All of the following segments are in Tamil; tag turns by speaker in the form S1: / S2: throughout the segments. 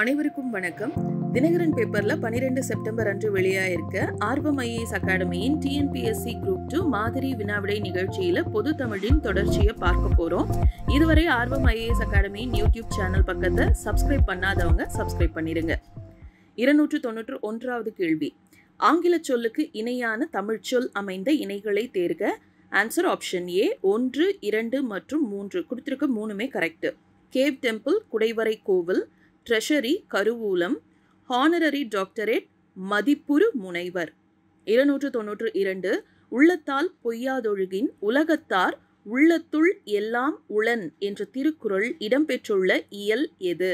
S1: அனைவருக்கும் வணக்கம் தினகரன் பேப்பர்ல பனிரெண்டு செப்டம்பர் அன்று வெளியாயிருக்க ஆர்வம் ஐஏஎஸ் அகாடமியின் டிஎன்பிஎஸ்சி குரூப் டூ மாதிரி வினாவிடை நிகழ்ச்சியில பொது தமிழின் தொடர்ச்சியை பார்க்க போறோம் இதுவரை ஆர்வம் ஐஏஎஸ் அகாடமியின் யூடியூப் சேனல் பக்கத்தை சப்ஸ்கிரைப் பண்ணாதவங்க சப்ஸ்கிரைப் பண்ணிருங்க இருநூற்று தொன்னூற்று ஒன்றாவது கேள்வி ஆங்கில சொல்லுக்கு இணையான தமிழ் சொல் அமைந்த இணைகளை தேர்க ஆன்சர் ஆப்ஷன் ஏ ஒன்று இரண்டு மற்றும் மூன்று கொடுத்துருக்க மூணுமே கரெக்டு கேவ் டெம்பிள் குடைவரை கோவில் ட்ரெஷரி கருவூலம் ஹானரரி டாக்டரேட் மதிப்புரு முனைவர் இருநூற்று தொன்னூற்று இரண்டு உள்ளத்தால் பொய்யாதொழுகின் உலகத்தார் உள்ளத்துள் எல்லாம் உளன் என்ற திருக்குறள் இடம்பெற்றுள்ள இயல் எது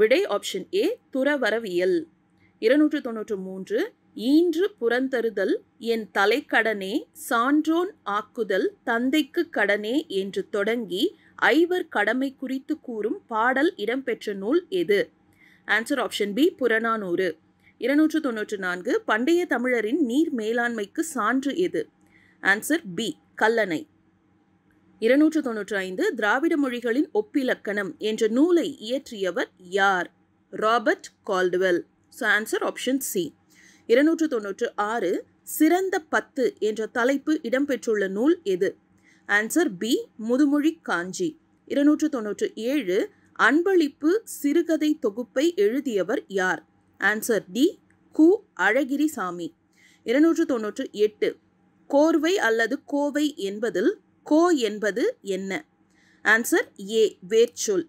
S1: விடை ஆப்ஷன் ஏ துறவரவியல் இருநூற்று தொன்னூற்று மூன்று ஈன்று புறந்தருதல் என் தலைக்கடனே சான்றோன் ஆக்குதல் தந்தைக்கு கடனே என்று தொடங்கி ஐவர் கடமை குறித்து கூறும் பாடல் இடம்பெற்ற நூல் எது ஆன்சர் ஆப்ஷன் பி புறநானூறு இருநூற்று தொன்னூற்று நான்கு பண்டைய தமிழரின் நீர் மேலாண்மைக்கு சான்று எது ஆன்சர் பி கல்லணை இருநூற்று தொன்னூற்றி ஐந்து திராவிட மொழிகளின் ஒப்பிலக்கணம் என்ற நூலை இயற்றியவர் யார் Robert Caldwell so answer option C இருநூற்று தொன்னூற்று ஆறு சிறந்த பத்து என்ற தலைப்பு இடம்பெற்றுள்ள நூல் எது ஆன்சர் பி முதுமொழி காஞ்சி இருநூற்று தொன்னூற்று ஏழு அன்பளிப்பு சிறுகதை தொகுப்பை எழுதியவர் யார் ஆன்சர் டி கு அழகிரி சாமி இருநூற்று தொன்னூற்று எட்டு கோர்வை அல்லது கோவை என்பதில் கோ என்பது என்ன ஆன்சர் ஏ வேர்ச்சொல்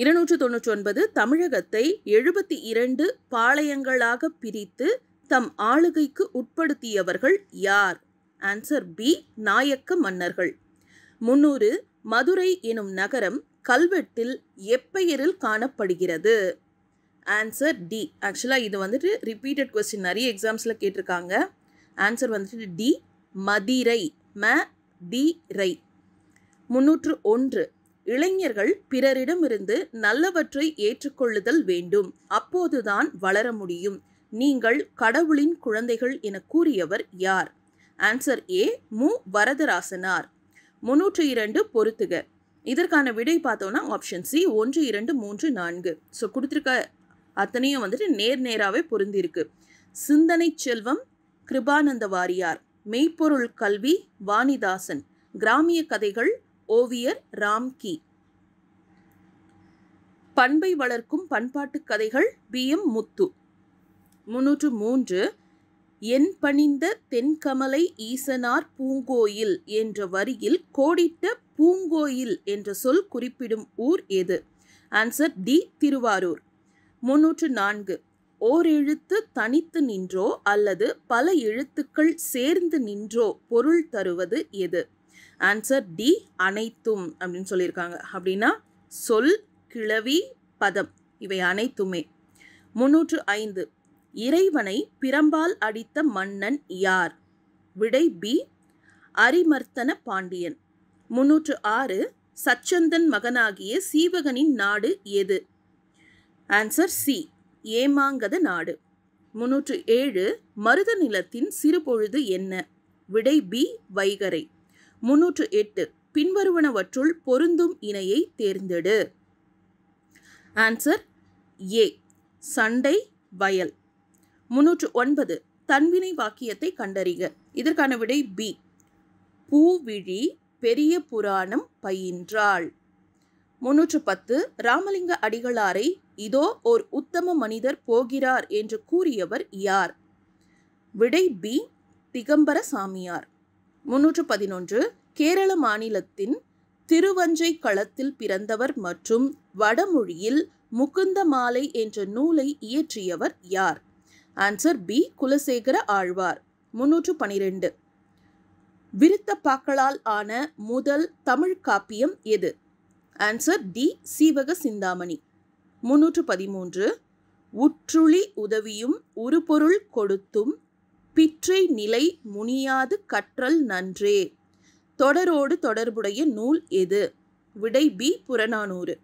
S1: இருநூற்று தொன்னூற்றி ஒன்பது தமிழகத்தை எழுபத்தி இரண்டு பாளையங்களாக பிரித்து தம் ஆளுகைக்கு உட்படுத்தியவர்கள் யார் ஆன்சர் பி நாயக்க மன்னர்கள் முன்னூறு மதுரை எனும் நகரம் கல்வெட்டில் எப்பெயரில் காணப்படுகிறது ஆன்சர் டி ஆக்சுவலாக இது வந்துட்டு ரிப்பீட்டட் கொஸ்டின் நிறைய எக்ஸாம்ஸில் கேட்டிருக்காங்க ஆன்சர் வந்துட்டு டி மதிரை ம தி ரை முன்னூற்று ஒன்று இளைஞர்கள் பிறரிடமிருந்து நல்லவற்றை ஏற்றுக்கொள்ளுதல் வேண்டும் அப்போதுதான் வளர முடியும் நீங்கள் கடவுளின் குழந்தைகள் என கூறியவர் யார் ஆன்சர் ஏ மு வரதராசனார் முன்னூற்று இரண்டு பொறுத்துக இதற்கான விடை பார்த்தோன்னா ஆப்ஷன் சி ஒன்று இரண்டு மூன்று நான்கு ஸோ கொடுத்துருக்க அத்தனையும் வந்துட்டு நேர் நேராகவே பொருந்திருக்கு சிந்தனை செல்வம் கிருபானந்த வாரியார் மெய்ப்பொருள் கல்வி வாணிதாசன் கிராமிய கதைகள் ஓவியர் ராம் கி பண்பை வளர்க்கும் பண்பாட்டு கதைகள் பி எம் முத்து முன்னூற்று மூன்று என் பணிந்த தென்கமலை ஈசனார் பூங்கோயில் என்ற வரியில் கோடிட்ட பூங்கோயில் என்ற சொல் குறிப்பிடும் ஊர் எது ஆன்சர் டி திருவாரூர் முன்னூற்று நான்கு ஓர் எழுத்து தனித்து நின்றோ அல்லது பல எழுத்துக்கள் சேர்ந்து நின்றோ பொருள் தருவது எது ஆன்சர் டி அனைத்தும் அப்படின்னு சொல்லியிருக்காங்க அப்படின்னா சொல் கிளவி பதம் இவை அனைத்துமே முன்னூற்று ஐந்து இறைவனை பிரம்பால் அடித்த மன்னன் யார் விடை பி அரிமர்த்தன பாண்டியன் முன்னூற்று ஆறு சச்சந்தன் மகனாகிய சீவகனின் நாடு எது ஆன்சர் சி ஏமாங்கத நாடு முன்னூற்று ஏழு மருத நிலத்தின் சிறுபொழுது என்ன விடை பி வைகரை முன்னூற்று எட்டு பின்வருவனவற்றுள் பொருந்தும் இணையை தேர்ந்தெடு ஆன்சர் ஏ சண்டை வயல் முன்னூற்று ஒன்பது தன்வினை வாக்கியத்தை கண்டறிக இதற்கான விடை பி பூவிழி பெரிய புராணம் பயின்றாள் முன்னூற்று பத்து ராமலிங்க அடிகளாரை இதோ ஓர் உத்தம மனிதர் போகிறார் என்று கூறியவர் யார் விடை பி திகம்பர சாமியார் முன்னூற்று பதினொன்று கேரள மாநிலத்தின் திருவஞ்சை களத்தில் பிறந்தவர் மற்றும் வடமொழியில் முகுந்த மாலை என்ற நூலை இயற்றியவர் யார் ஆன்சர் பி குலசேகர ஆழ்வார் முன்னூற்று பனிரெண்டு விருத்த பாக்களால் ஆன முதல் தமிழ் காப்பியம் எது ஆன்சர் டி சீவக சிந்தாமணி முன்னூற்று பதிமூன்று உற்றுளி உதவியும் உருபொருள் கொடுத்தும் பிற்றை நிலை முனியாது கற்றல் நன்றே தொடரோடு தொடர்புடைய நூல் எது விடை பி புறநானூறு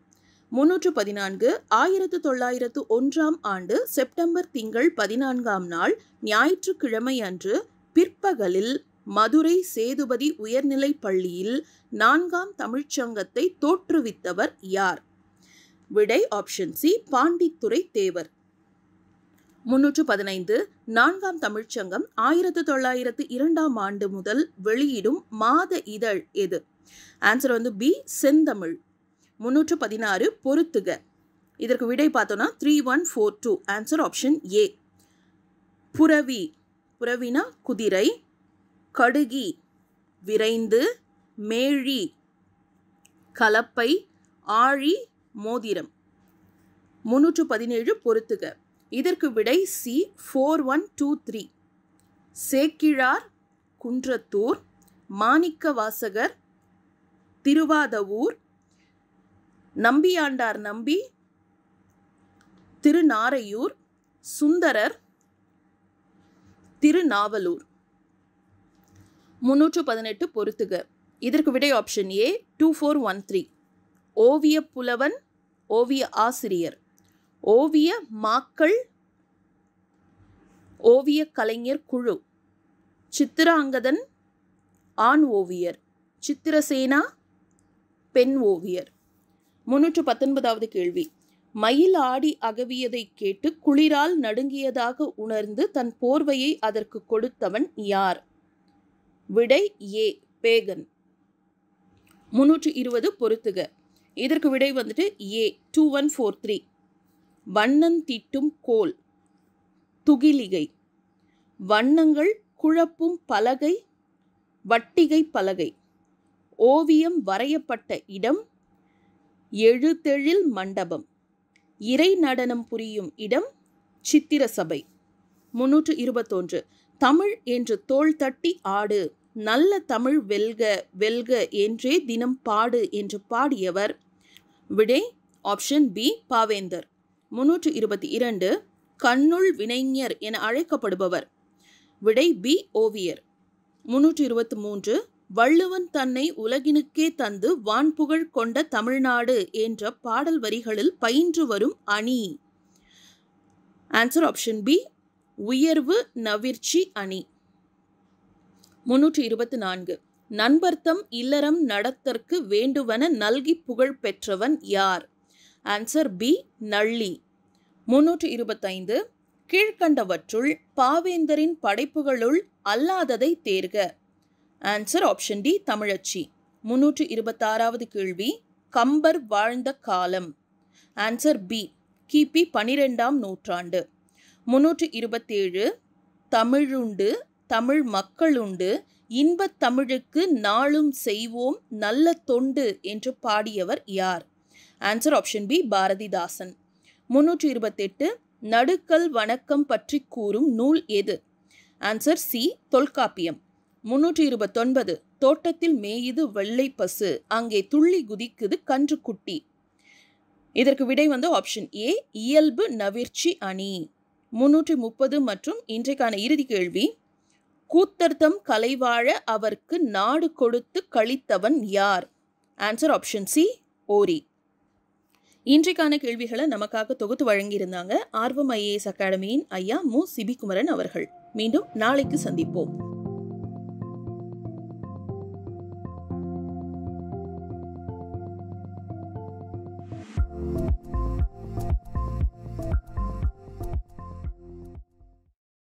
S1: முன்னூற்று பதினான்கு ஆயிரத்து தொள்ளாயிரத்து ஒன்றாம் ஆண்டு செப்டம்பர் திங்கள் பதினான்காம் நாள் ஞாயிற்றுக்கிழமை அன்று பிற்பகலில் மதுரை சேதுபதி உயர்நிலைப் பள்ளியில் நான்காம் தமிழ்ச்சங்கத்தை தோற்றுவித்தவர் யார் விடை ஆப்ஷன் சி பாண்டித்துறை தேவர் முன்னூற்று பதினைந்து நான்காம் தமிழ்ச்சங்கம் ஆயிரத்து தொள்ளாயிரத்து இரண்டாம் ஆண்டு முதல் வெளியிடும் மாத இதழ் எது ஆன்சர் வந்து பி செந்தமிழ் முன்னூற்று பதினாறு பொறுத்துக இதற்கு விடை பார்த்தோன்னா three one four two answer option A புறவி புறவினா குதிரை கடுகி விரைந்து மேழி கலப்பை ஆழி மோதிரம் முன்னூற்று பதினேழு பொறுத்துக இதற்கு விடை C four one two three Sekkizhar Kunrathur Manikkavasagar Thiruvathavur Nambiyandar நம்பி திருநாரையூர் சுந்தரர் திருநாவலூர் முன்னூற்று பதினெட்டு பொருத்துக இதற்கு விடை option A two four one three ஓவிய புலவன் ஓவிய ஆசிரியர் ஓவிய மாக்கள் ஓவிய கலைஞர் குழு சித்திராங்கதன் ஆண் ஓவியர் சித்திரசேனா பெண் ஓவியர் முன்னூற்று பத்தொன்பதாவது கேள்வி மயில் ஆடி அகவியதை கேட்டு குளிரால் நடுங்கியதாக உணர்ந்து தன் போர்வையை அதற்கு கொடுத்தவன் யார் விடை ஏ பேகன் முன்னூற்று இருபது பொருத்துக இதற்கு விடை வந்துட்டு A two one four three வண்ணன் தீட்டும் கோல் துகிலிகை வண்ணங்கள் குழப்பும் பலகை வட்டிகை பலகை ஓவியம் வரையப்பட்ட இடம் எழுத்தெழில் மண்டபம் இறை நடனம் புரியும் இடம் சித்திர சபை முன்னூற்று இருபத்தொன்று தமிழ் என்று தோள் தட்டி ஆடு நல்ல தமிழ் வெல்க வெல்க என்றே தினம் பாடு என்று பாடியவர் விடை ஆப்ஷன் பி பாவேந்தர் முன்னூற்று இருபத்தி இரண்டு கண்ணுள் வினைஞர் என அழைக்கப்படுபவர் விடை பி ஓவியர் முன்னூற்று இருபத்தி மூன்று வள்ளுவன் தன்னை உலகினுக்கே தந்து வான்புகழ் கொண்ட தமிழ்நாடு என்ற பாடல் வரிகளில் பயின்று வரும் அணி ஆன்சர் ஆப்ஷன் பி உயர்வு நவிர்ச்சி அணி முன்னூற்றி இருபத்தி நான்கு நண்பர்த்தம் இல்லறம் நடத்தற்கு வேண்டுவன நல்கி புகழ் பெற்றவன் யார் ஆன்சர் பி நள்ளி முன்னூற்றி இருபத்தைந்து கீழ்கண்டவற்றுள் பாவேந்தரின் படைப்புகளுள் அல்லாததை தேர்க ஆன்சர் ஆப்ஷன் டி தமிழச்சி முன்னூற்று இருபத்தாறாவது கேள்வி கம்பர் வாழ்ந்த காலம் ஆன்சர் பி கிபி பனிரெண்டாம் நூற்றாண்டு முன்னூற்று இருபத்தேழு தமிழுண்டு தமிழ் மக்களுண்டு இன்பத் தமிழுக்கு நாளும் செய்வோம் நல்ல தொண்டு என்று பாடியவர் யார் ஆன்சர் ஆப்ஷன் பி பாரதிதாசன் முன்னூற்றி இருபத்தெட்டு நடுக்கல் வணக்கம் பற்றி கூறும் நூல் எது ஆன்சர் சி தொல்காப்பியம் முன்னூற்றி இருபத்தொன்பது தோட்டத்தில் மேயுது வெள்ளை பசு அங்கே துள்ளி குதிக்குது கன்று குட்டி இதற்கு விடை வந்து ஆப்ஷன் ஏ இயல்பு நவிர்ச்சி அணி முன்னூற்றி முப்பது மற்றும் இன்றைக்கான இறுதி கேள்வி கூத்தர்த்தம் கலைவாழ அவருக்கு நாடு கொடுத்து கழித்தவன் யார் ஆன்சர் ஆப்ஷன் சி ஓரி இன்றைக்கான கேள்விகளை நமக்காக தொகுத்து வழங்கியிருந்தாங்க ஆர்வம் ஐஏஎஸ் அகாடமியின் ஐயா மு சிபிகுமரன் அவர்கள் மீண்டும் நாளைக்கு சந்திப்போம்